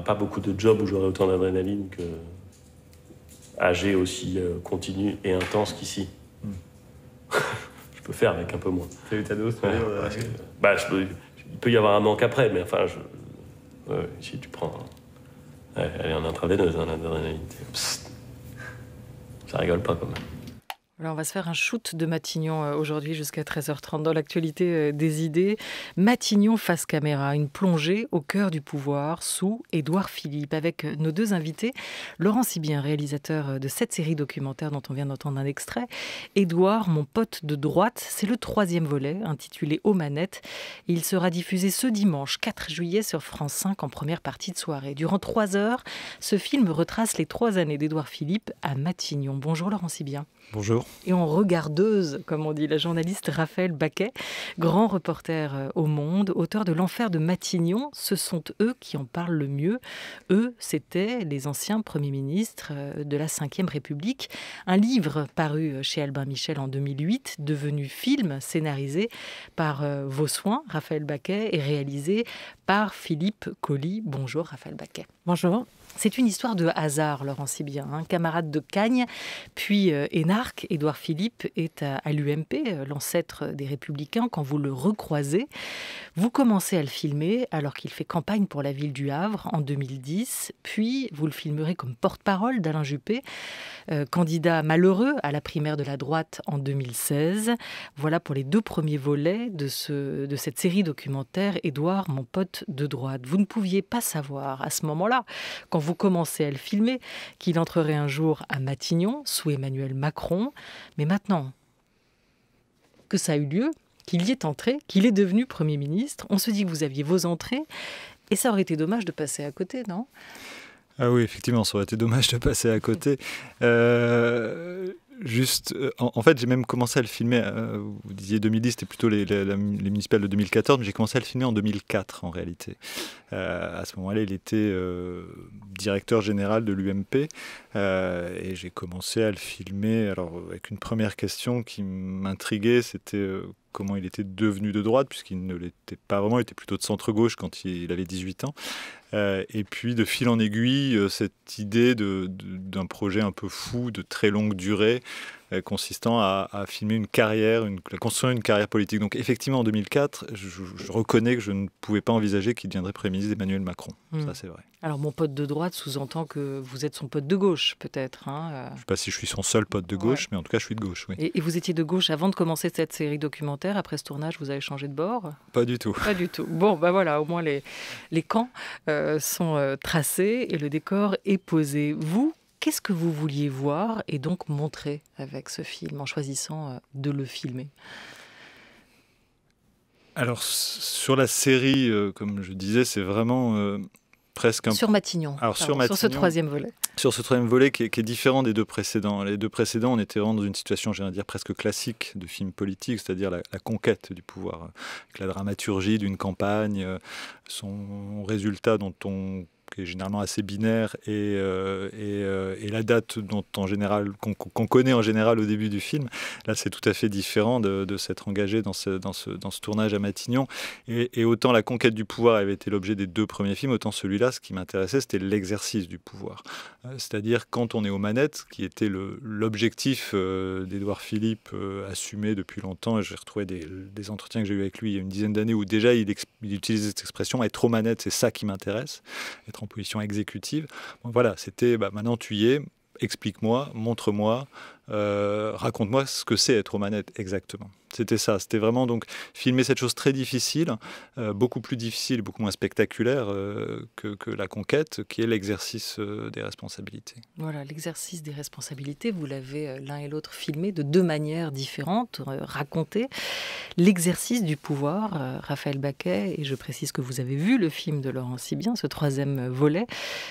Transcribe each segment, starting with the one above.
pas beaucoup de jobs où j'aurai autant d'adrénaline que âgé aussi euh, continu et intense qu'ici. Hmm. je peux faire avec un peu moins. bah, Il peut y avoir un manque après, mais enfin, si tu prends. Allez, elle est en intraveineuse, en hein, adrénaline. Ça rigole pas quand même on va se faire un shoot de Matignon euh, aujourd'hui jusqu'à 13h30 dans l'actualité euh, des idées. Matignon face caméra, une plongée au cœur du pouvoir sous Édouard Philippe avec euh, nos deux invités, Laurent Sibien, réalisateur de cette série documentaire dont on vient d'entendre un extrait. Édouard, mon pote de droite, c'est le troisième volet intitulé Aux manettes. Il sera diffusé ce dimanche 4 juillet sur France 5 en première partie de soirée. Durant trois heures, ce film retrace les trois années d'Édouard Philippe à Matignon. Bonjour Laurent Sibien. Bonjour et en regardeuse, comme on dit, la journaliste Raphaël Baquet, grand reporter euh, au Monde, auteur de L'enfer de Matignon. Ce sont eux qui en parlent le mieux. Eux, c'était les anciens premiers ministres euh, de la Ve République. Un livre paru euh, chez Albin Michel en 2008, devenu film, scénarisé par Vos Raphaël Baquet, et réalisé par Philippe Colli. Bonjour Raphaël Baquet. Bonjour. C'est une histoire de hasard, Laurent Sibien. Hein. camarade de Cagne, puis euh, énarque, Édouard Philippe est à, l'UMP, euh, l'ancêtre des Républicains. Quand vous le recroisez, vous commencez à le filmer alors qu'il fait campagne pour la ville du Havre en 2010. Puis vous le filmerez comme porte-parole d'Alain Juppé, euh, candidat malheureux à la primaire de la droite en 2016. Voilà pour les deux premiers volets de, de cette série documentaire Édouard, mon pote de droite. Vous ne pouviez pas savoir à ce moment-là, quand vous commencez à le filmer, qu'il entrerait un jour à Matignon sous Emmanuel Macron. Mais maintenant que ça a eu lieu, qu'il y est entré, qu'il est devenu Premier ministre, on se dit que vous aviez vos entrées, et ça aurait été dommage de passer à côté, non ah oui, effectivement, ça aurait été dommage de passer à côté. Euh, juste. Euh, en, fait, j'ai même commencé à le filmer. Euh, vous disiez 2010, c'était plutôt les, municipales de 2014, mais j'ai commencé à le filmer en 2004 en réalité. Euh, à ce moment-là, il était directeur général de l'UMP. Euh, et j'ai commencé à le filmer alors, avec une première question qui m'intriguait, c'était euh, comment il était devenu de droite, puisqu'il ne l'était pas vraiment, il était plutôt de centre-gauche quand il, avait 18 ans. Euh, et puis de fil en aiguille, cette idée d'un projet un peu fou, de très longue durée, euh, consistant à, filmer une carrière, une, à construire une carrière politique. Donc effectivement, en 2004, je, reconnais que je ne pouvais pas envisager qu'il deviendrait Premier ministre d'Emmanuel Macron. Ça, hmm. c'est vrai. Alors mon pote de droite sous-entend que vous êtes son pote de gauche, peut-être. Hein, euh. je ne sais pas si je suis son seul pote de gauche, mais en tout cas, je suis de gauche. Oui. Et, vous étiez de gauche avant de commencer cette série documentaire. Après ce tournage, vous avez changé de bord Pas du tout. Pas du tout. Bon, ben voilà, au moins les, les camps euh, sont tracés et le décor est posé. Vous, Qu'est-ce que vous vouliez voir et donc montrer avec ce film en choisissant euh, de le filmer Alors sur la série, euh, comme je disais, c'est vraiment euh, presque un... Sur Matignon. Alors, sur Sur ce troisième volet. Sur ce troisième volet qui est, différent des deux précédents. Les deux précédents, on était vraiment dans une situation, j'allais dire, presque classique de film politique, c'est-à-dire la, la, conquête du pouvoir, avec la dramaturgie d'une campagne, son résultat dont on qui est généralement assez binaire, et, euh, euh, et, la date dont en général qu'on connaît en général au début du film. Là, c'est tout à fait différent de, s'être engagé dans ce, dans, ce, dans ce tournage à Matignon. Et, autant la conquête du pouvoir avait été l'objet des deux premiers films, autant celui-là, ce qui m'intéressait, c'était l'exercice du pouvoir. Euh, c'est-à-dire quand on est aux manettes, qui était l'objectif d'Edouard Philippe assumé depuis longtemps, et j'ai retrouvé des, des, entretiens que j'ai eu avec lui il y a une dizaine d'années où déjà il, il utilisait cette expression être aux manettes, c'est ça qui m'intéresse. Être position exécutive. voilà, c'était bah, maintenant tu y es, explique-moi, montre-moi, euh, raconte-moi ce que c'est être aux manettes exactement. C'était ça, c'était vraiment donc filmer cette chose très difficile, euh, beaucoup plus difficile, beaucoup moins spectaculaire euh, que, la conquête, qui est l'exercice des responsabilités. Voilà, l'exercice des responsabilités, vous l'avez l'un et l'autre filmé de deux manières différentes, raconté. L'exercice du pouvoir, Raphaël Baquet, et je précise que vous avez vu le film de Laurent Sibien, ce troisième volet,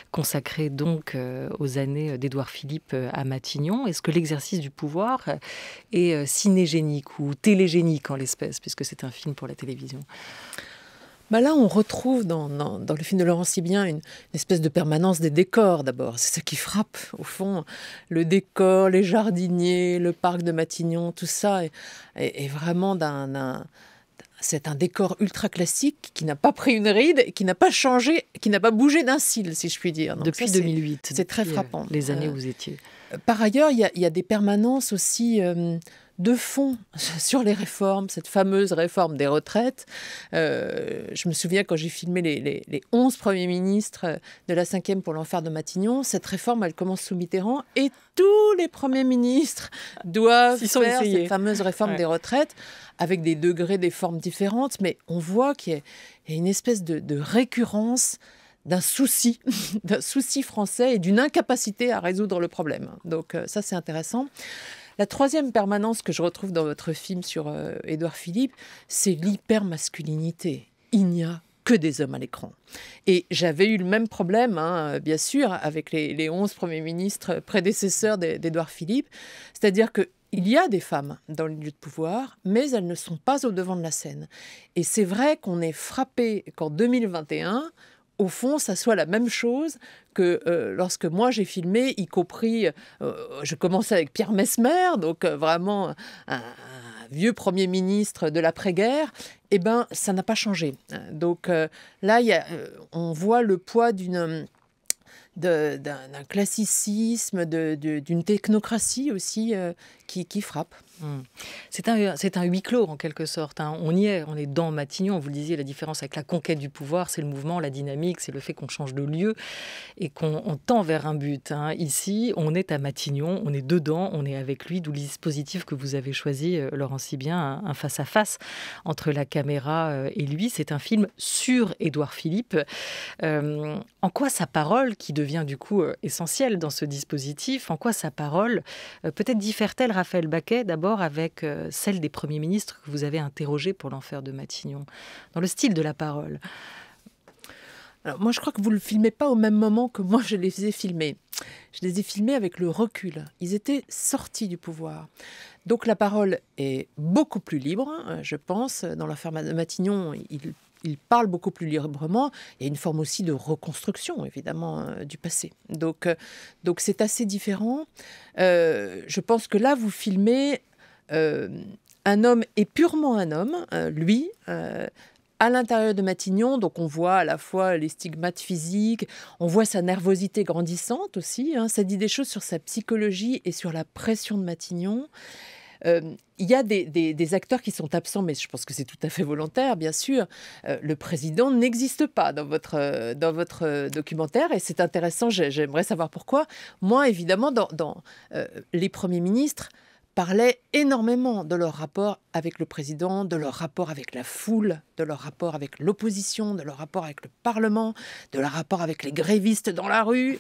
consacré donc aux années d'Édouard Philippe à Matignon. Est-ce que l'exercice du pouvoir euh, et euh, cinégénique ou télégénique en l'espèce, puisque c'est un film pour la télévision bah là, on retrouve dans, le film de Laurent Sibien une, espèce de permanence des décors d'abord. C'est ça qui frappe, au fond. Le décor, les jardiniers, le parc de Matignon, tout ça est, vraiment d'un. C'est un décor ultra classique qui n'a pas pris une ride, qui n'a pas changé, qui n'a pas bougé d'un cil, si je puis dire. depuis 2008. C'est très euh, frappant. Les années où vous étiez. Par ailleurs, il y, a des permanences aussi euh, de fond sur les réformes, cette fameuse réforme des retraites. Euh, je me souviens quand j'ai filmé les, les, 11 premiers ministres de la 5e pour l'enfer de Matignon, cette réforme, elle commence sous Mitterrand et tous les premiers ministres doivent faire cette fameuse réforme des retraites avec des degrés, des formes différentes, mais on voit qu'il y, a une espèce de récurrence d'un souci, d'un souci français et d'une incapacité à résoudre le problème. Donc euh, ça, c'est intéressant. La troisième permanence que je retrouve dans votre film sur euh, Édouard Philippe, c'est l'hypermasculinité. Il n'y a que des hommes à l'écran. Et j'avais eu le même problème, hein, bien sûr, avec les, onze 11 premiers ministres prédécesseurs d'Édouard Philippe, c'est-à-dire qu'il y a des femmes dans le lieu de pouvoir, mais elles ne sont pas au devant de la scène. Et c'est vrai qu'on est frappé qu'en 2021, au fond, ça soit la même chose que euh, lorsque moi j'ai filmé, y compris, euh, je commençais avec Pierre Mesmer, donc euh, vraiment un, vieux Premier ministre de l'après-guerre, et eh ben ça n'a pas changé. Donc là, on voit le poids d'une d'un classicisme, d'une technocratie aussi euh, qui, frappe. Hmm. C'est un, un, huis clos en quelque sorte. Hein. On y est, on est dans Matignon. Vous le disiez, la différence avec la conquête du pouvoir, c'est le mouvement, la dynamique, c'est le fait qu'on change de lieu et qu'on tend vers un but. Hein. Ici, on est à Matignon, on est dedans, on est avec lui, d'où le dispositif que vous avez choisi, euh, Laurent Sibien, un face-à-face entre la caméra euh, et lui. C'est un film sur Édouard Philippe. en quoi sa parole, qui de devient du coup euh, essentiel dans ce dispositif. En quoi sa parole euh, peut-être diffère-t-elle, Raphaël Baquet, d'abord avec euh, celle des premiers ministres que vous avez interrogés pour l'enfer de Matignon, dans le style de la parole moi, je crois que vous ne le filmez pas au même moment que moi, je les ai filmés. Je les ai filmés avec le recul. Ils étaient sortis du pouvoir. Donc la parole est beaucoup plus libre, hein, je pense. Dans l'enfer de Matignon, il il parle beaucoup plus librement. Il y a une forme aussi de reconstruction, évidemment, euh, du passé. Donc, euh, donc c'est assez différent. Euh, je pense que là, vous filmez un homme et purement un homme, lui, à l'intérieur de Matignon. Donc on voit à la fois les stigmates physiques, on voit sa nervosité grandissante aussi. Hein. ça dit des choses sur sa psychologie et sur la pression de Matignon. Euh, il y a des, acteurs qui sont absents, mais je pense que c'est tout à fait volontaire, bien sûr. Euh, le président n'existe pas dans votre, euh, dans votre documentaire et c'est intéressant, j'aimerais savoir pourquoi. Moi, évidemment, les premiers ministres parlaient énormément de leur rapport avec le président, de leur rapport avec la foule, de leur rapport avec l'opposition, de leur rapport avec le Parlement, de leur rapport avec les grévistes dans la rue.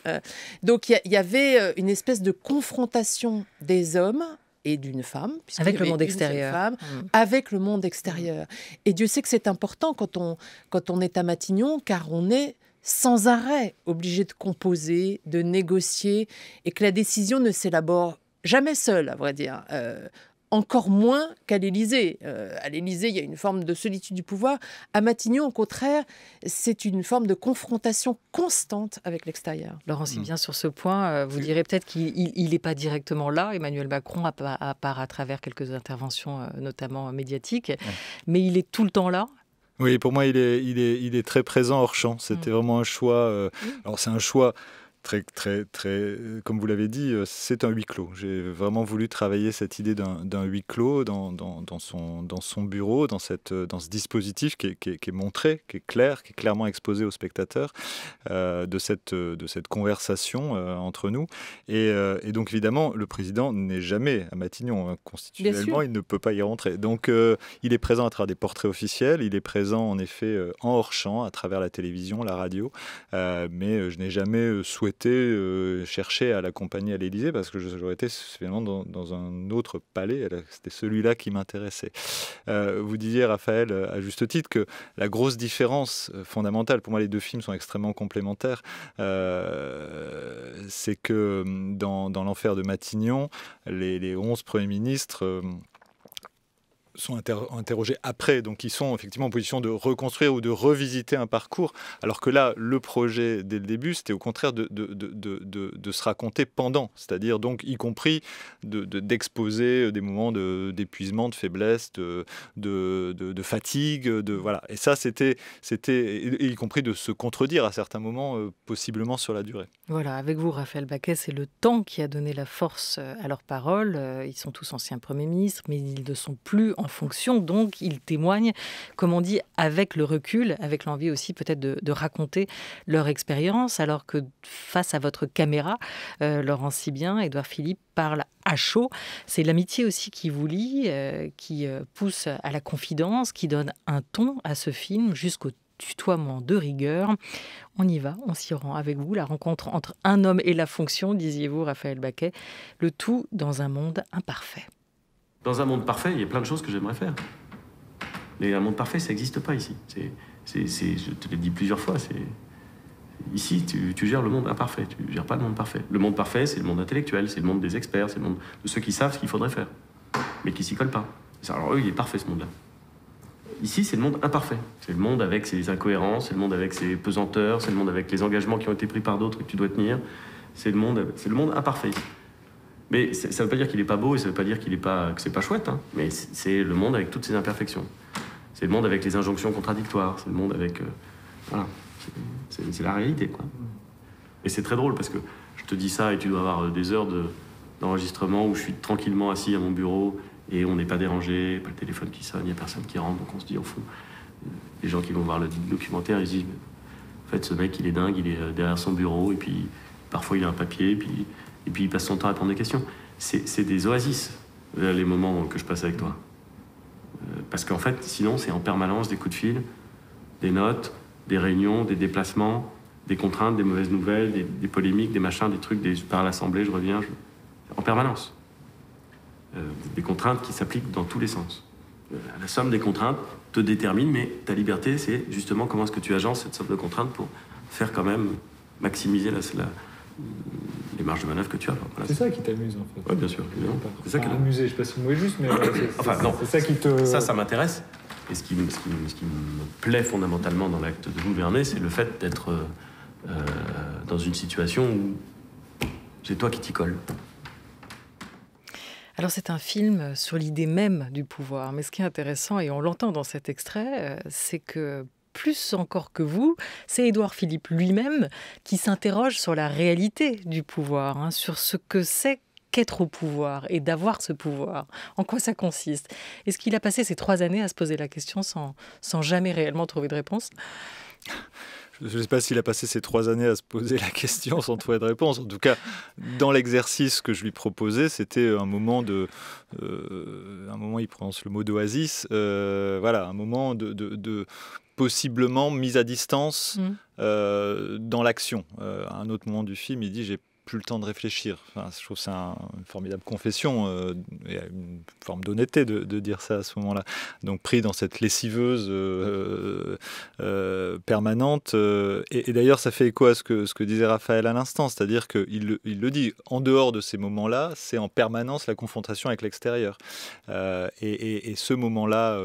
donc il y avait une espèce de confrontation des hommes et d'une femme, avec le monde extérieur, mm. avec le monde extérieur. Et Dieu sait que c'est important quand on, quand on est à Matignon, car on est sans arrêt obligé de composer, de négocier, et que la décision ne s'élabore jamais seule, à vrai dire. Euh, encore moins qu'à l'Élysée. Euh, à l'Élysée, il y a une forme de solitude du pouvoir. À Matignon, au contraire, c'est une forme de confrontation constante avec l'extérieur. Laurent, si hmm. bien sur ce point, euh, vous direz peut-être qu'il n'est pas directement là, Emmanuel Macron, à, part à travers quelques interventions, euh, notamment médiatiques, mais il est tout le temps là. Oui, pour moi, il est, il est, il est très présent hors champ. C'était hmm. vraiment un choix. alors, c'est un choix très, très, très, euh, comme vous l'avez dit, euh, c'est un huis clos. J'ai vraiment voulu travailler cette idée d'un huis clos dans, dans, son, dans son bureau, dans, cette, euh, dans ce dispositif qui est, qui, montré, qui est clair, qui est clairement exposé aux spectateurs de, cette, de cette conversation entre nous. Et, et, donc, évidemment, le président n'est jamais à Matignon. Hein. Constitutionnellement, il ne peut pas y rentrer. Donc, il est présent à travers des portraits officiels, il est présent en effet en hors champ, à travers la télévision, la radio, mais je n'ai jamais souhaité été euh, cherché à l'accompagner à l'Élysée parce que j'aurais été finalement dans, un autre palais. C'était celui-là qui m'intéressait. Euh, vous disiez, Raphaël, à juste titre, que la grosse différence euh, fondamentale, pour moi, les deux films sont extrêmement complémentaires, c'est que hum, dans, l'enfer de Matignon, les, les 11 premiers ministres hum, sont interrogés après, donc ils sont effectivement en position de reconstruire ou de revisiter un parcours, alors que là, le projet dès le début, c'était au contraire de, de, de, de, se raconter pendant, c'est-à-dire donc y compris d'exposer euh, des moments d'épuisement, de, faiblesse, de, de, fatigue, de voilà. Et ça, c'était, c'était y compris de se contredire à certains moments, euh, possiblement sur la durée. Voilà, avec vous, Raphaël Baquet, c'est le temps qui a donné la force euh, à leurs paroles. Ils sont tous anciens premiers ministres, mais ils ne sont plus en fonction. Donc, ils témoignent, comme on dit, avec le recul, avec l'envie aussi peut-être de, raconter leur expérience, alors que face à votre caméra, euh, Laurent Sibien, Édouard Philippe parle à chaud. C'est l'amitié aussi qui vous lie, euh, qui euh, pousse à la confidence, qui donne un ton à ce film jusqu'au tutoiement de rigueur. On y va, on s'y rend avec vous. La rencontre entre un homme et la fonction, disiez-vous, Raphaël Baquet. Le tout dans un monde imparfait. Dans un monde parfait, il y a plein de choses que j'aimerais faire. Mais un monde parfait, ça n'existe pas ici. C'est, je te l'ai dit plusieurs fois, c'est... Ici, tu, gères le monde imparfait, tu gères pas le monde parfait. Le monde parfait, c'est le monde intellectuel, c'est le monde des experts, c'est le monde de ceux qui savent ce qu'il faudrait faire, mais qui s'y collent pas. Alors eux, il est parfait ce monde-là. Ici, c'est le monde imparfait. C'est le monde avec ses incohérences, c'est le monde avec ses pesanteurs, c'est le monde avec les engagements qui ont été pris par d'autres et que tu dois tenir. C'est le monde, c'est le monde imparfait. Mais ça ne veut pas dire qu'il n'est pas beau et ça veut pas dire qu'il est pas, que c'est pas chouette. Hein. Mais c'est le monde avec toutes ses imperfections. C'est le monde avec les injonctions contradictoires. C'est le monde avec. Euh, voilà. C'est la réalité, Et c'est très drôle parce que je te dis ça et tu dois avoir euh, des heures d'enregistrement où je suis tranquillement assis à mon bureau et on n'est pas dérangé, pas le téléphone qui sonne, il n'y a personne qui rentre, donc on se dit au fond. Les gens qui vont voir le documentaire, ils se disent en fait, ce mec, il est dingue, il est euh, derrière son bureau et puis parfois il a un papier, et puis et puis il passe son temps à répondre des questions. C'est des oasis, euh, les moments que je passe avec toi. Euh, parce qu'en fait, sinon, c'est en permanence des coups de fil, des notes, des réunions, des déplacements, des contraintes, des mauvaises nouvelles, des, polémiques, des machins, des trucs, des, je pars à l'Assemblée, je reviens, en permanence. Euh, des contraintes qui s'appliquent dans tous les sens. la somme des contraintes te détermine, mais ta liberté, c'est justement comment est-ce que tu agences cette somme de contraintes pour faire quand même maximiser la, la, les marges de manœuvre que tu as. C'est ça qui t'amuse en fait. Oui, bien sûr, C'est ça qui enfin, je sais pas si vous juste, mais euh, enfin, non. c'est ça qui te. Ça, ça m'intéresse. Et ce qui, ce, qui, ce qui, me plaît fondamentalement dans l'acte de gouverner, c'est le fait d'être euh, euh, dans une situation où c'est toi qui t'y colle. Alors c'est un film sur l'idée même du pouvoir, mais ce qui est intéressant, et on l'entend dans cet extrait, c'est que plus encore que vous, c'est Édouard Philippe lui-même qui s'interroge sur la réalité du pouvoir, hein, sur ce que c'est qu'être au pouvoir et d'avoir ce pouvoir En quoi ça consiste Est-ce qu'il a passé ces trois années à se poser la question sans, jamais réellement trouver de réponse je ne sais pas s'il a passé ces trois années à se poser la question sans trouver de réponse. En tout cas, dans l'exercice que je lui proposais, c'était un moment de, euh, un moment, il prononce le mot d'oasis, euh, voilà, un moment de, de possiblement mise à distance mm. euh, dans l'action. Euh, à un autre moment du film, il dit j'ai plus le temps de réfléchir. je trouve c'est une formidable confession euh, une forme d'honnêteté de, dire ça à ce moment-là. Donc pris dans cette lessiveuse permanente. et, d'ailleurs, ça fait écho à ce que, ce que disait Raphaël à l'instant, c'est-à-dire qu'il il le dit, en dehors de ces moments-là, c'est en permanence la confrontation avec l'extérieur. Et, et, ce moment-là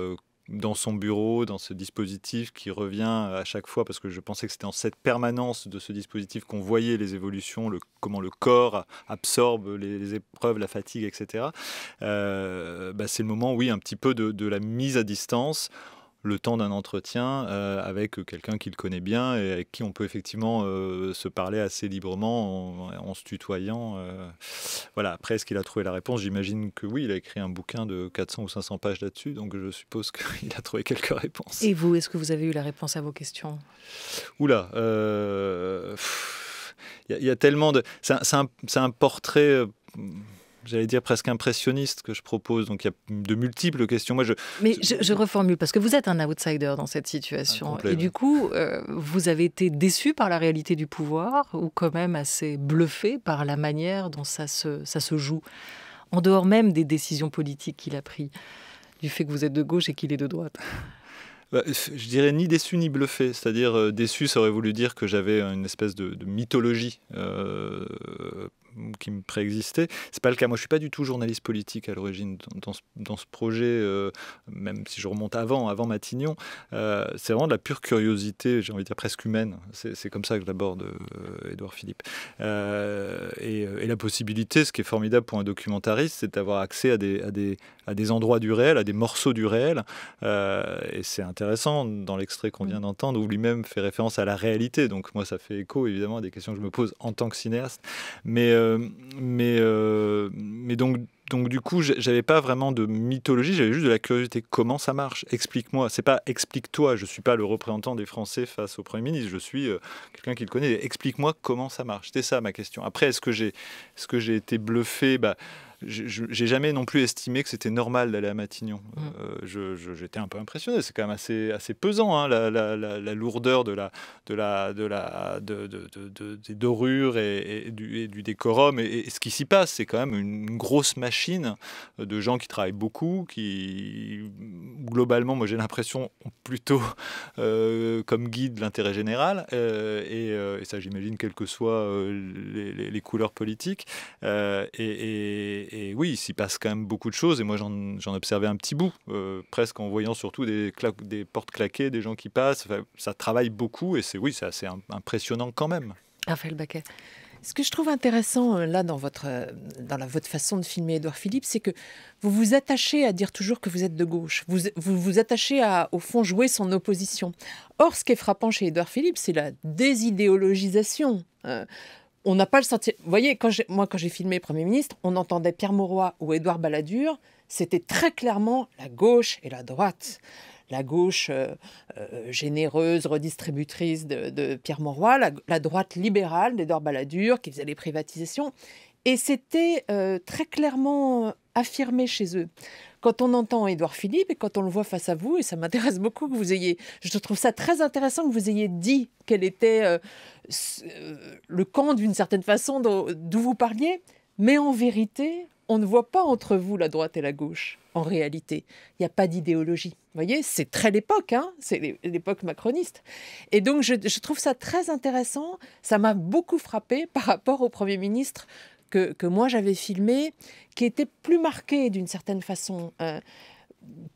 dans son bureau, dans ce dispositif qui revient à chaque fois, parce que je pensais que c'était en cette permanence de ce dispositif qu'on voyait les évolutions, comment le corps absorbe les, épreuves, la fatigue, etc. Euh, bah, c'est le moment, oui, un petit peu de la mise à distance le temps d'un entretien euh, avec quelqu'un qu'il connaît bien et avec qui on peut effectivement euh, se parler assez librement en, se tutoyant. Euh. Voilà, après, est-ce qu'il a trouvé la réponse J'imagine que oui, il a écrit un bouquin de 400 ou 500 pages là-dessus, donc je suppose qu'il a trouvé quelques réponses. Et vous, est-ce que vous avez eu la réponse à vos questions Oula il y, a tellement de. C'est un, un, portrait j'allais dire presque impressionniste que je propose. Donc il y a de multiples questions. Moi, je, Mais je, reformule, parce que vous êtes un outsider dans cette situation. Ah, et du coup, euh, vous avez été déçu par la réalité du pouvoir ou quand même assez bluffé par la manière dont ça se, ça se joue, en dehors même des décisions politiques qu'il a prises, du fait que vous êtes de gauche et qu'il est de droite bah, je dirais ni déçu ni bluffé. C'est-à-dire, euh, déçu, ça aurait voulu dire que j'avais une espèce de, mythologie euh, qui me préexistait. C'est pas le cas. Moi, je suis pas du tout journaliste politique à l'origine dans, ce, dans ce projet, euh, même si je remonte avant, avant Matignon. Euh, c'est vraiment de la pure curiosité, j'ai envie de dire presque humaine. C'est comme ça que j'aborde euh, Édouard Edouard Philippe. Et, et, la possibilité, ce qui est formidable pour un documentariste, c'est d'avoir accès à des, à, des, à des endroits du réel, à des morceaux du réel. et c'est intéressant dans l'extrait qu'on vient d'entendre où lui-même fait référence à la réalité. Donc moi, ça fait écho évidemment à des questions que je me pose en tant que cinéaste. Mais euh, mais, euh, mais donc, donc du coup, j'avais pas vraiment de mythologie, j'avais juste de la curiosité. Comment ça marche Explique-moi. C'est pas explique-toi. Je suis pas le représentant des Français face au Premier ministre. Je suis euh, quelqu'un qui le connaît. Explique-moi comment ça marche. C'était ça ma question. Après, est-ce que j'ai, été bluffé bah, j'ai jamais non plus estimé que c'était normal d'aller à Matignon. Mm. Euh, j'étais un peu impressionné. C'est quand même assez, assez pesant hein, la, la, la, lourdeur de la, de la, de la, de, de, des dorures et, du, du, décorum et, ce qui s'y passe. C'est quand même une grosse machine de gens qui travaillent beaucoup, qui globalement, moi j'ai l'impression plutôt euh, comme guide l'intérêt général. Euh, et, ça, j'imagine, quelles que soient les, les, couleurs politiques. et et, oui, il s'y passe quand même beaucoup de choses. Et moi, j'en observais un petit bout, euh, presque en voyant surtout des, des portes claquées, des gens qui passent. ça travaille beaucoup et c'est oui, c'est assez impressionnant quand même. Raphaël Baquet. Ce que je trouve intéressant euh, là dans votre, euh, dans la, votre façon de filmer Edouard Philippe, c'est que vous vous attachez à dire toujours que vous êtes de gauche. Vous vous, vous attachez à, au fond, jouer son opposition. Or, ce qui est frappant chez Edouard Philippe, c'est la désidéologisation. Euh, on n'a pas le sentiment. Vous voyez, moi, quand j'ai filmé Premier ministre, on entendait Pierre Mauroy ou Édouard Balladur. C'était très clairement la gauche et la droite. La gauche euh, euh, généreuse, redistributrice de, Pierre Mauroy, la, la droite libérale d'Édouard Balladur, qui faisait les privatisations. Et c'était euh, très clairement euh, affirmé chez eux. Quand on entend Édouard Philippe et quand on le voit face à vous, et ça m'intéresse beaucoup que vous ayez, je trouve ça très intéressant que vous ayez dit quel était euh, le camp d'une certaine façon d'où vous parliez, mais en vérité, on ne voit pas entre vous la droite et la gauche, en réalité. Il n'y a pas d'idéologie. Vous voyez, c'est très l'époque, hein c'est l'époque macroniste. Et donc, je, je, trouve ça très intéressant. Ça m'a beaucoup frappé par rapport au Premier ministre que, moi j'avais filmé, qui était plus marqué d'une certaine façon. Euh,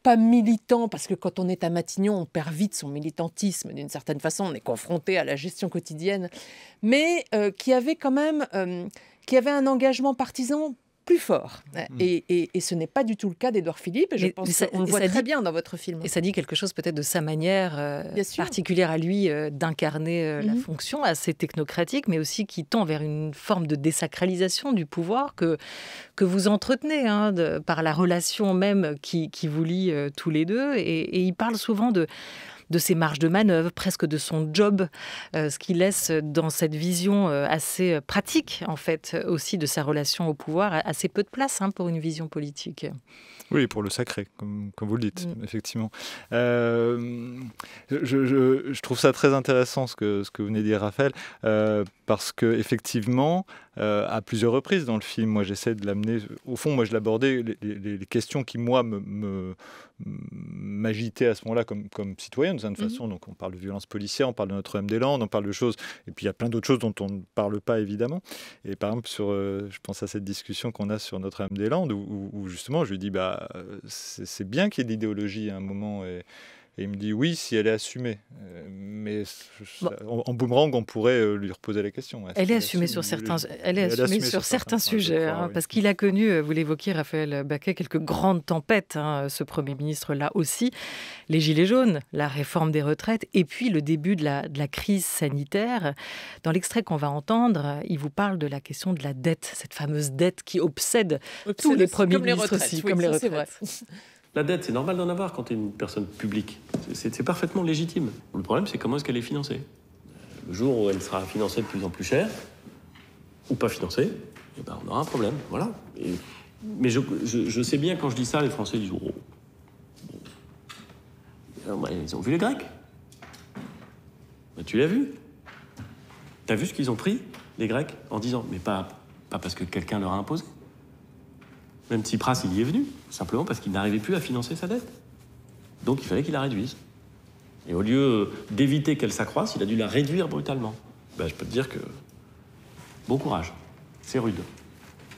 pas militant, parce que quand on est à Matignon, on perd vite son militantisme d'une certaine façon, on est confronté à la gestion quotidienne, mais euh, qui avait quand même euh, qui avait un engagement partisan plus fort. Mm. Et, ce n'est pas du tout le cas d'Edouard Philippe. Et je pense qu'on le voit très bien dans votre film. Et ça dit quelque chose peut-être de sa manière euh, particulière à lui euh, d'incarner euh, la mhm. fonction assez technocratique, mais aussi qui tend vers une forme de désacralisation du pouvoir que, que vous entretenez hein, par la relation même qui, vous lie tous les deux. Et, et il parle souvent de de ses marges de manœuvre, presque de son job, euh, ce qui laisse dans cette vision euh, assez euh, pratique, en fait, aussi de sa relation au pouvoir, assez peu de place hein, pour une vision politique. Oui, pour le sacré, comme, comme vous le dites, mm. effectivement. Euh, je, je, trouve ça très intéressant ce que, ce que vous venez de dire, Raphaël, euh, parce que effectivement, euh, à plusieurs reprises dans le film, moi j'essaie de l'amener. Au fond, moi je l'abordais les, questions qui moi me, m'agitaient à ce moment-là comme, comme citoyen de toute mm-hmm. façon. Donc on parle de violence policière, on parle de Notre-Dame-des-Landes, on parle de choses, et puis il y a plein d'autres choses dont on ne parle pas évidemment. Et par exemple, sur, je pense à cette discussion qu'on a sur Notre-Dame-des-Landes où, où justement je lui dis bah c'est bien qu'il y ait de l'idéologie à un moment. Et, et il me dit oui, si elle est assumée. Euh, mais en, boomerang, on pourrait euh, lui reposer la question. elle, est assumée sur certains, elle est sur, certains, sujets, hein, parce qu'il a connu, euh, vous l'évoquiez, Raphaël Baquet, quelques grandes tempêtes, hein, ce Premier ministre-là aussi. Les Gilets jaunes, la réforme des retraites, et puis le début de la, crise sanitaire. Dans l'extrait qu'on va entendre, il vous parle de la question de la dette, cette fameuse dette qui obsède, tous les premiers ministres aussi, comme les retraites. La dette, c'est normal d'en avoir quand tu es une personne publique. C'est parfaitement légitime. Le problème, c'est comment est-ce qu'elle est financée. Le jour où elle sera financée de plus en plus cher, ou pas financée, eh ben, on aura un problème. Voilà. mais je, sais bien, quand je dis ça, les Français disent oh, Ils ont vu les Grecs. Ben, tu l'as vu. T'as vu ce qu'ils ont pris, les Grecs, en disant, mais pas, pas parce que quelqu'un leur a imposé. Même Tsipras, il y est venu, simplement parce qu'il n'arrivait plus à financer sa dette. Donc il fallait qu'il la réduise. Et au lieu d'éviter qu'elle s'accroisse, il a dû la réduire brutalement. Ben, je peux te dire que bon courage, c'est rude.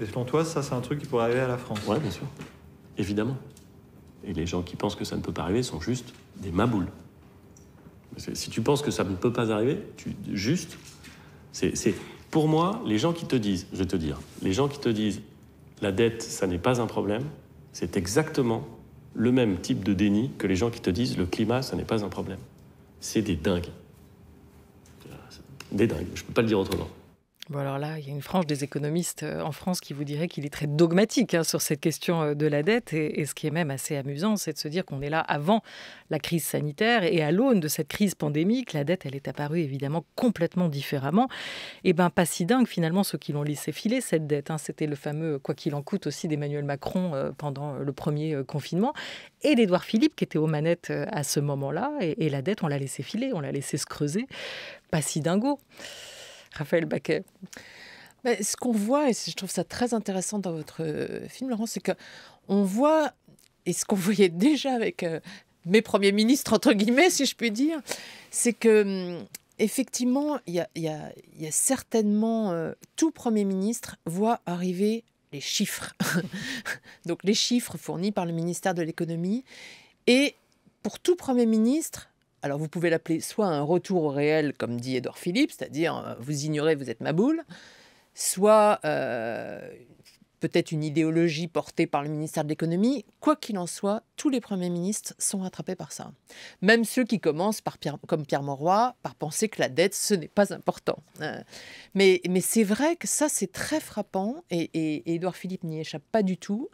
Et selon toi, ça c'est un truc qui pourrait arriver à la France Oui, bien sûr, évidemment. Et les gens qui pensent que ça ne peut pas arriver sont juste des maboules. Si tu penses que ça ne peut pas arriver, tu, juste, c'est pour moi les gens qui te disent, je vais te dire, les gens qui te disent la dette, ça n'est pas un problème, c'est exactement le même type de déni que les gens qui te disent le climat, ça n'est pas un problème. C'est des dingues. Des dingues, je ne peux pas le dire autrement alors là, il y a une frange des économistes euh, en France qui vous dirait qu'il est très dogmatique hein, sur cette question euh, de la dette. Et, ce qui est même assez amusant, c'est de se dire qu'on est là avant la crise sanitaire et à l'aune de cette crise pandémique, la dette, elle est apparue évidemment complètement différemment. Et eh ben pas si dingue finalement ceux qui l'ont laissé filer cette dette. Hein. C'était le fameux euh, quoi qu'il en coûte aussi d'Emmanuel Macron pendant le premier confinement et d'Edouard Philippe qui était aux manettes à ce moment-là. Et, et la dette, on l'a laissé filer, on l'a laissé se creuser. Pas si dingo. Raphaël Baquet. ce qu'on voit, et je trouve ça très intéressant dans votre euh, film, Laurent, c'est qu'on voit, et ce qu'on voyait déjà avec euh, mes premiers ministres, entre guillemets, si je puis dire, c'est que hum, effectivement, il y, a, certainement euh, tout Premier ministre voit arriver les chiffres. Donc les chiffres fournis par le ministère de l'économie. Et pour tout Premier ministre, alors vous pouvez l'appeler soit un retour au réel, comme dit Edouard Philippe, c'est-à-dire euh, vous ignorez, vous êtes ma boule, soit euh, peut-être une idéologie portée par le ministère de l'économie. Quoi qu'il en soit, tous les premiers ministres sont rattrapés par ça. Même ceux qui commencent, par comme Pierre Mauroy, par penser que la dette, ce n'est pas important. Hein. mais, mais c'est vrai que ça, c'est très frappant, et, Édouard Philippe n'y échappe pas du tout.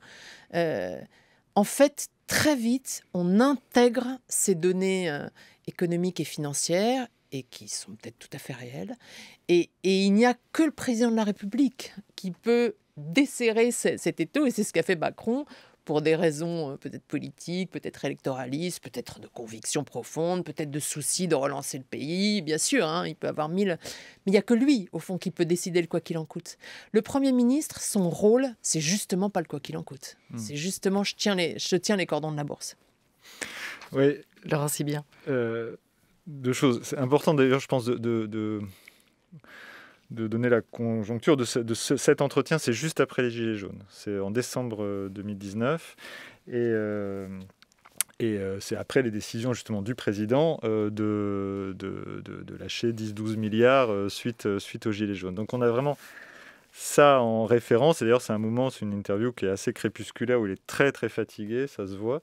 Euh, en fait, très vite, on intègre ces données économiques et financières, et qui sont peut-être tout à fait réelles. Et, il n'y a que le président de la République qui peut desserrer cet étau, et c'est ce qu'a fait Macron pour des raisons euh, peut-être politiques, peut-être électoralistes, peut-être de convictions profondes, peut-être de soucis de relancer le pays, bien sûr, hein, il peut avoir mille... Mais il n'y a que lui, au fond, qui peut décider le quoi qu'il en coûte. Le Premier ministre, son rôle, c'est justement pas le quoi qu'il en coûte. Hmm. C'est justement, je tiens, les, je tiens les cordons de la bourse. Oui, Laurent Sibien euh, Deux choses. C'est important d'ailleurs, je pense, de, de, donner la conjoncture de, cet entretien. C'est juste après les Gilets jaunes. C'est en décembre 2019. Euh, et. Euh, et euh, c'est après les décisions justement du président de, de, lâcher 10-12 milliards suite, suite aux Gilets jaunes. Donc on a vraiment ça en référence. Et d'ailleurs, c'est un moment, c'est une interview qui est assez crépusculaire où il est très très fatigué, ça se voit.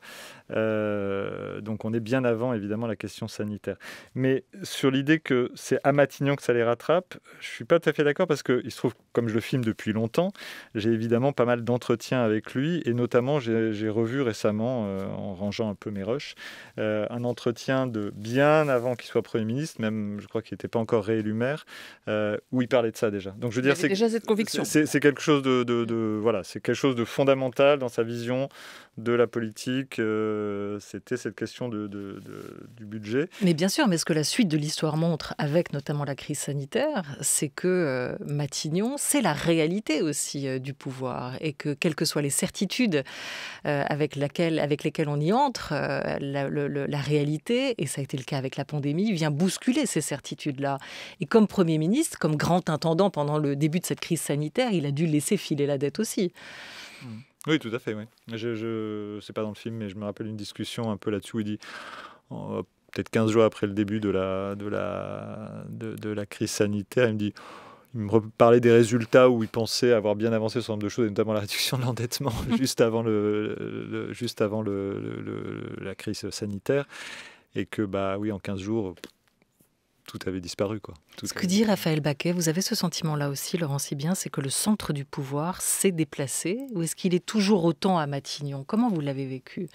Euh, donc on est bien avant évidemment la question sanitaire. Mais sur l'idée que c'est à Matignon que ça les rattrape, je suis pas tout à fait d'accord parce que il se trouve, comme je le filme depuis longtemps, j'ai évidemment pas mal d'entretiens avec lui et notamment j'ai revu récemment, euh, en rangeant un peu mes rushs, euh, un entretien de bien avant qu'il soit Premier ministre, même je crois qu'il n'était pas encore réélu maire, où il parlait de ça déjà. Donc je veux dire, c'est déjà cette c'est quelque chose de, voilà, c'est quelque chose de fondamental dans sa vision de la politique. Euh, c'était cette question de, du budget. Mais bien sûr, mais ce que la suite de l'histoire montre, avec notamment la crise sanitaire, c'est que euh, Matignon, c'est la réalité aussi euh, du pouvoir et que quelles que soient les certitudes avec lesquelles on y entre, la, la réalité et ça a été le cas avec la pandémie vient bousculer ces certitudes là. Et comme premier ministre, comme grand intendant pendant le début de cette crise sanitaire, il a dû laisser filer la dette aussi. Mmh. Oui, tout à fait. Je, je c'est pas dans le film, mais je me rappelle une discussion un peu là-dessus il dit. Euh, peut-être 15 jours après le début de la, de la, de, la crise sanitaire, il me dit il me parlait des résultats où il pensait avoir bien avancé sur un nombre de choses, et notamment la réduction de l'endettement juste avant, le, juste avant le, la crise sanitaire. Et que, bah oui, en 15 jours, tout avait disparu. Quoi. ce que dit Raphaël Baquet, vous avez ce sentiment-là aussi, Laurent bien, c'est que le centre du pouvoir s'est déplacé ou est-ce qu'il est toujours autant à Matignon Comment vous l'avez vécu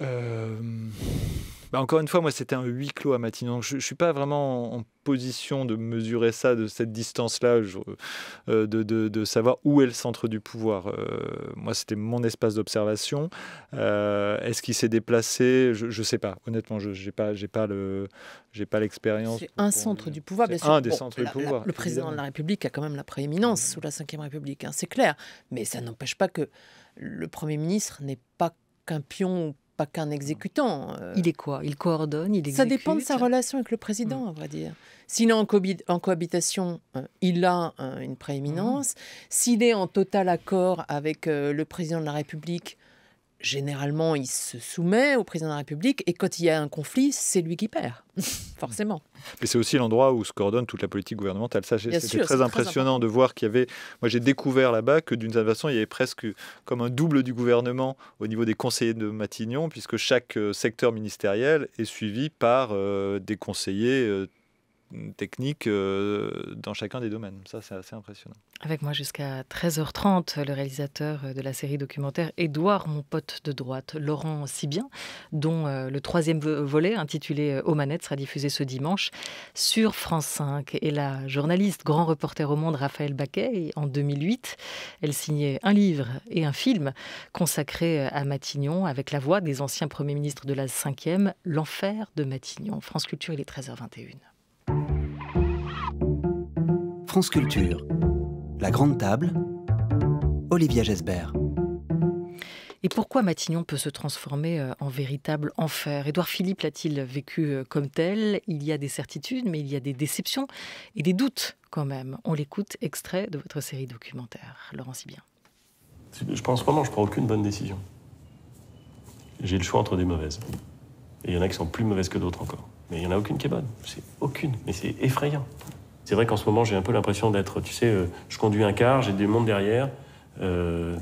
euh, bah, encore une fois, moi, c'était un huis clos à Matignon. Je ne suis pas vraiment en, position de mesurer ça, de cette distance-là, euh, de, savoir où est le centre du pouvoir. Euh, moi, c'était mon espace d'observation. Euh, est-ce qu'il s'est déplacé Je ne sais pas. Honnêtement, je n'ai pas, pas, le, pas l'expérience. C'est un centre du pouvoir, bien sûr. Un des centres du pouvoir. le président de la République a quand même la prééminence sous la Ve République, hein, c'est clair. Mais ça n'empêche pas que le Premier ministre n'est pas qu'un pion pas qu'un exécutant. Euh. Il est quoi Il coordonne, il exécute Ça dépend de sa relation avec le président, on hmm. à vrai dire. S'il est en, cohabitation, euh, il a euh, une prééminence. Hmm. S'il est en total accord avec le président de la République, généralement, il se soumet au président de la République et quand il y a un conflit, c'est lui qui perd, forcément. Mais c'est aussi l'endroit où se coordonne toute la politique gouvernementale. C'est très impressionnant de voir qu'il y avait. Moi, j'ai découvert là-bas que d'une certaine façon, il y avait presque comme un double du gouvernement au niveau des conseillers de Matignon, puisque chaque euh, secteur ministériel est suivi par euh, des conseillers. Euh, Technique euh, dans chacun des domaines. Ça, c'est assez impressionnant. Avec moi jusqu'à 13h30, le réalisateur de la série documentaire Édouard, mon pote de droite, Laurent Sibien, dont euh, le troisième volet, intitulé euh, Aux manettes, sera diffusé ce dimanche sur France 5. Et la journaliste, grand reporter au monde, Raphaël Baquet, en 2008, elle signait un livre et un film consacré à Matignon avec la voix des anciens premiers ministres de la 5e, L'enfer de Matignon. France Culture, il est 13h21. Transculture, La Grande Table, Olivia Gesbert. Et pourquoi Matignon peut se transformer euh, en véritable enfer Édouard Philippe l'a-t-il vécu euh, comme tel Il y a des certitudes, mais il y a des déceptions et des doutes quand même. On l'écoute, extrait de votre série documentaire. Laurent Sibien. Je pense vraiment, je prends aucune bonne décision. J'ai le choix entre des mauvaises. Et il y en a qui sont plus mauvaises que d'autres encore. Mais il n'y en a aucune qui est bonne. C'est aucune. Mais c'est effrayant. C'est vrai qu'en ce moment, j'ai un peu l'impression d'être, tu sais, euh, je conduis un car, j'ai des mondes derrière. Euh,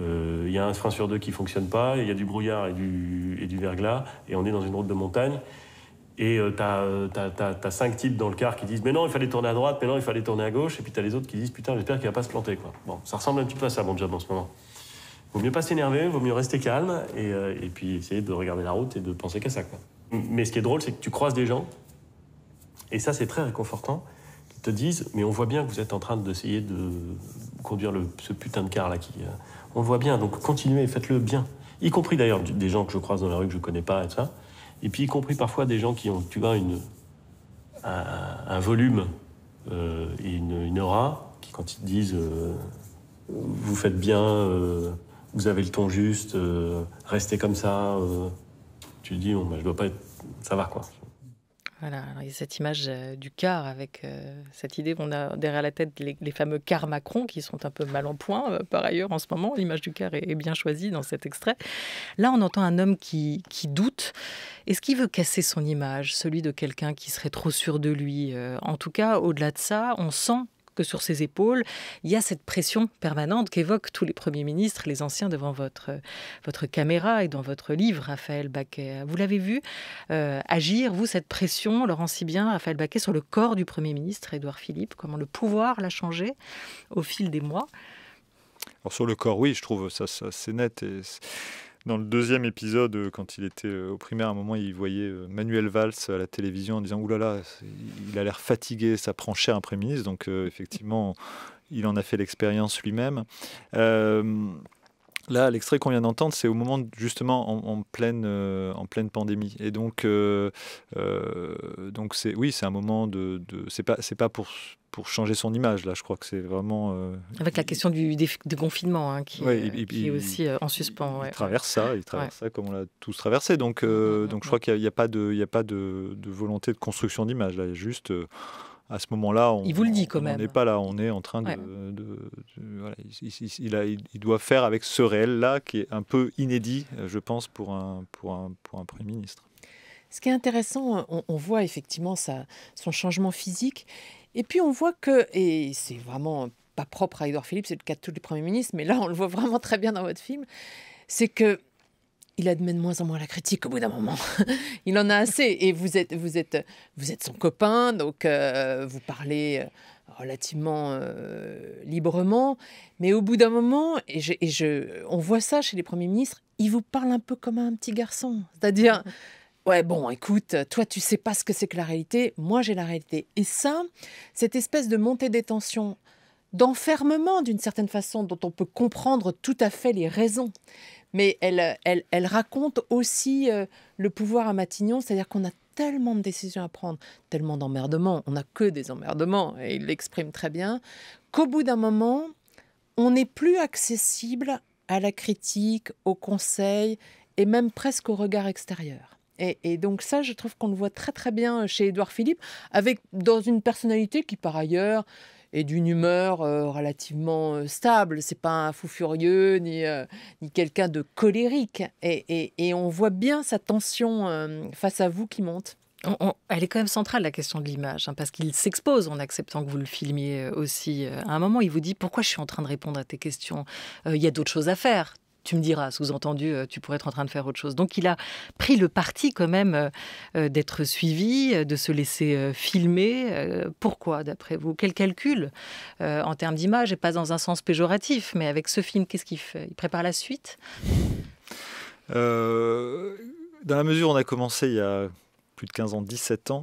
euh, il y a un frein sur deux qui fonctionne pas, il y a du brouillard et du, verglas, et on est dans une route de montagne. Et tu as, cinq types dans le car qui disent Mais non, il fallait tourner à droite, mais non, il fallait tourner à gauche. Et puis tu as les autres qui disent Putain, j'espère qu'il va pas se planter. Quoi. Bon, ça ressemble un petit peu à ça, mon job en ce moment. Vaut mieux pas s'énerver, vaut mieux rester calme, et, et, puis essayer de regarder la route et de penser qu'à ça. Quoi. Mais ce qui est drôle, c'est que tu croises des gens, et ça, c'est très réconfortant te disent Mais on voit bien que vous êtes en train d'essayer de conduire ce putain de car là qui. Euh, on voit bien, donc continuez, faites-le bien. Y compris d'ailleurs des gens que je croise dans la rue que je connais pas et ça. Et puis y compris parfois des gens qui ont, tu vois, une, un, volume euh, et une, aura qui, quand ils te disent euh, Vous faites bien, vous avez le ton juste, restez comme ça, tu dis bon, ben, Je dois pas être. Ça va quoi. Voilà, il y a cette image euh, du car avec euh, cette idée qu'on a derrière la tête les, fameux cars Macron qui sont un peu mal en point euh, par ailleurs en ce moment. L'image du car est, bien choisie dans cet extrait. Là, on entend un homme qui, qui doute. Est-ce qu'il veut casser son image, celui de quelqu'un qui serait trop sûr de lui En tout cas, au-delà de ça, on sent que sur ses épaules, il y a cette pression permanente qu'évoquent tous les premiers ministres, les anciens devant votre, votre caméra et dans votre livre, Raphaël Baquet. Vous l'avez vu euh, agir, vous, cette pression, Laurent Sibien, Raphaël Baquet, sur le corps du Premier ministre, Édouard Philippe, comment le pouvoir l'a changé au fil des mois. sur le corps, oui, je trouve ça, ça c'est net. Et dans le deuxième épisode, euh, quand il était euh, au primaire, à un moment, il voyait euh, Manuel Valls à la télévision en disant Oulala, là là, il a l'air fatigué, ça prend cher un Premier ministre. Donc, effectivement, il en a fait l'expérience lui-même. Là, l'extrait qu'on vient d'entendre, c'est au moment justement en, pleine, en pleine pandémie. Et donc, donc c'est oui, c'est un moment de, de c'est pas, c'est pas pour pour changer son image. Là, je crois que c'est vraiment. Euh, avec la question du, déconfinement, confinement, hein, qui, est aussi euh, en suspens. Il traverse ça, il traverse ça comme on l'a tous traversé. Donc, euh, mm, mm, mm, donc je crois qu'il n'y a, pas, de, il a pas de, volonté de construction d'image. Là, il a juste. à ce moment-là, on, vous le dit n'est pas là, on est en train de. il, doit faire avec ce réel-là qui est un peu inédit, je pense, pour un, pour un, pour un Premier ministre. Ce qui est intéressant, on, voit effectivement son changement physique et puis on voit que, et c'est vraiment pas propre à Édouard Philippe, c'est le cas de tous les premiers ministres, mais là on le voit vraiment très bien dans votre film, c'est que il admet de moins en moins la critique au bout d'un moment. il en a assez. Et vous êtes, vous êtes, vous êtes son copain, donc euh, vous parlez euh, relativement euh, librement. Mais au bout d'un moment, et, je, et je, on voit ça chez les premiers ministres, il vous parle un peu comme un petit garçon. C'est-à-dire, Ouais, bon, écoute, toi, tu sais pas ce que c'est que la réalité. Moi, j'ai la réalité. Et ça, cette espèce de montée des tensions, d'enfermement d'une certaine façon, dont on peut comprendre tout à fait les raisons. Mais elle, elle, raconte aussi euh, le pouvoir à Matignon, c'est-à-dire qu'on a tellement de décisions à prendre, tellement d'emmerdements, on n'a que des emmerdements, et il l'exprime très bien, qu'au bout d'un moment, on n'est plus accessible à la critique, au conseil, et même presque au regard extérieur. Et, donc ça, je trouve qu'on le voit très très bien euh, chez Édouard Philippe, avec dans une personnalité qui par ailleurs est d'une humeur euh, relativement euh, stable. C'est pas un fou furieux ni, quelqu'un de colérique. Et, on voit bien sa tension face à vous qui monte. elle est quand même centrale la question de l'image, hein, parce qu'il s'expose en acceptant que vous le filmiez aussi. À un moment, il vous dit pourquoi je suis en train de répondre à tes questions. Il y a d'autres choses à faire tu me diras, sous-entendu, euh, tu pourrais être en train de faire autre chose. Donc il a pris le parti quand même euh, euh, d'être suivi, de se laisser filmer. Pourquoi, d'après vous Quel calcul en termes d'image, et pas dans un sens péjoratif, mais avec ce film, qu'est-ce qu'il fait Il prépare la suite Dans la mesure où on a commencé il y a plus de 15 ans, 17 ans.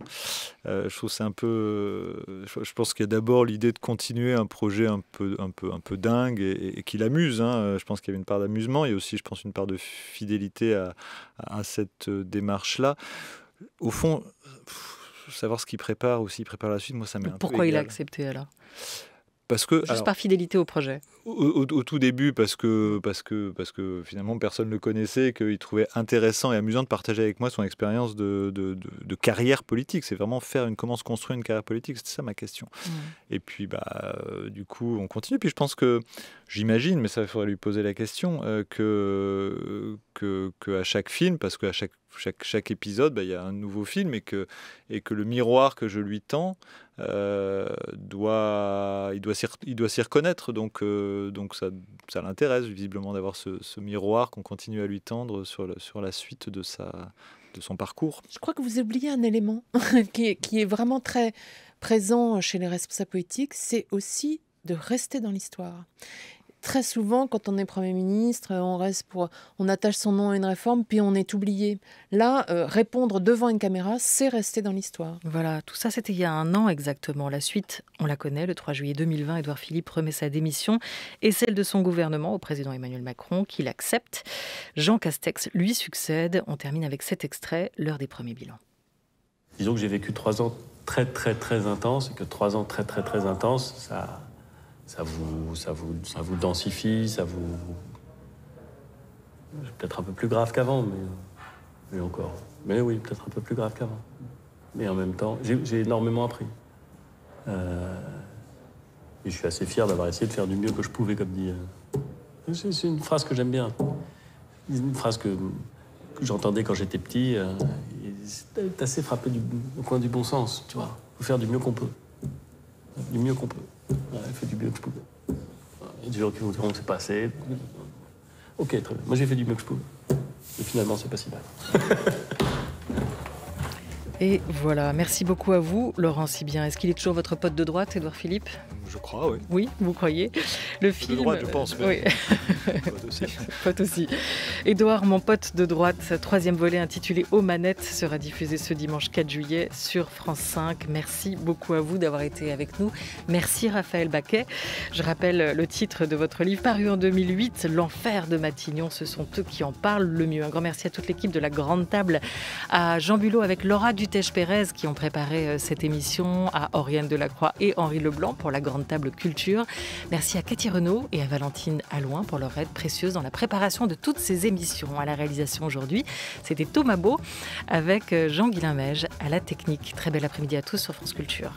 Euh, je trouve c'est un peu. Euh, je pense qu'il y a d'abord l'idée de continuer un projet un peu, un peu, un peu dingue et, et qui l'amuse. Hein. Euh, je pense qu'il y avait une part d'amusement. et aussi, je pense, une part de fidélité à, cette démarche-là. Au fond, savoir ce qu'il prépare ou s'il prépare la suite, moi ça m'est un Pourquoi il a accepté alors parce que, Juste par fidélité au projet. Au, tout début, parce que, parce, que, parce que finalement personne ne le connaissait, qu'il trouvait intéressant et amusant de partager avec moi son expérience de, de, de, carrière politique. C'est vraiment faire une, comment se construire une carrière politique, c'était ça ma question. Mmh. Et puis, bah, euh, du coup, on continue. Puis je pense que, j'imagine, mais ça, faudrait lui poser la question, euh, qu'à que, que, à chaque film, parce qu'à chaque, chaque, chaque épisode, bah, il y a un nouveau film et que, et que le miroir que je lui tends, euh, doit, il doit s'y reconnaître. Donc, euh, donc ça, ça l'intéresse visiblement d'avoir ce, miroir qu'on continue à lui tendre sur, sur la suite de sa, de son parcours. Je crois que vous oubliez un élément qui, est, qui, est, vraiment très présent chez les responsables politiques, c'est aussi de rester dans l'histoire très souvent, quand on est Premier ministre, euh, on, reste pour, on attache son nom à une réforme, puis on est oublié. Là, euh, répondre devant une caméra, c'est rester dans l'histoire. Voilà, tout ça, c'était il y a un an exactement. La suite, on la connaît. Le 3 juillet 2020, Édouard Philippe remet sa démission et celle de son gouvernement au président Emmanuel Macron, qui l'accepte. Jean Castex lui succède. On termine avec cet extrait, l'heure des premiers bilans. Disons que j'ai vécu trois ans très, très, très intenses et que trois ans très, très, très intenses, ça ça vous, ça vous, ça vous densifie, ça vous. Peut-être un peu plus grave qu'avant, mais. Mais encore. Mais oui, peut-être un peu plus grave qu'avant. Mais en même temps, j'ai énormément appris. Euh, et je suis assez fier d'avoir essayé de faire du mieux que je pouvais, comme dit. Euh, c'est une phrase que j'aime bien. Une phrase que, j'entendais quand j'étais petit. Euh, c'est assez frappé au coin du bon sens, tu vois. Faut faire du mieux qu'on peut. Du mieux qu'on peut. Ouais, fait du mieux que Il y a des gens qui vous diront que c'est pas assez. Ok, très bien. Moi, j'ai fait du mieux que Et finalement, c'est pas si mal. Et voilà, merci beaucoup à vous, Laurent Sibien. Est-ce qu'il est toujours votre pote de droite, Edouard Philippe je crois, oui. Oui, vous croyez. Le film. De droite, je pense. Euh, oui. Pas aussi. pote aussi. Édouard, mon pote de droite, troisième volet intitulé Aux manettes sera diffusé ce dimanche 4 juillet sur France 5. Merci beaucoup à vous d'avoir été avec nous. Merci Raphaël Baquet. Je rappelle le titre de votre livre paru en 2008, L'enfer de Matignon. Ce sont eux qui en parlent le mieux. Un grand merci à toute l'équipe de la Grande Table, à Jean Bulot avec Laura Dutèche-Pérez qui ont préparé euh, cette émission, à Oriane Delacroix et Henri Leblanc pour la Grande table culture. Merci à Cathy Renault et à Valentine Alloin pour leur aide précieuse dans la préparation de toutes ces émissions. À la réalisation aujourd'hui, c'était Thomas Beau avec euh, Jean Meige à la technique. Très bel après-midi à tous sur France Culture.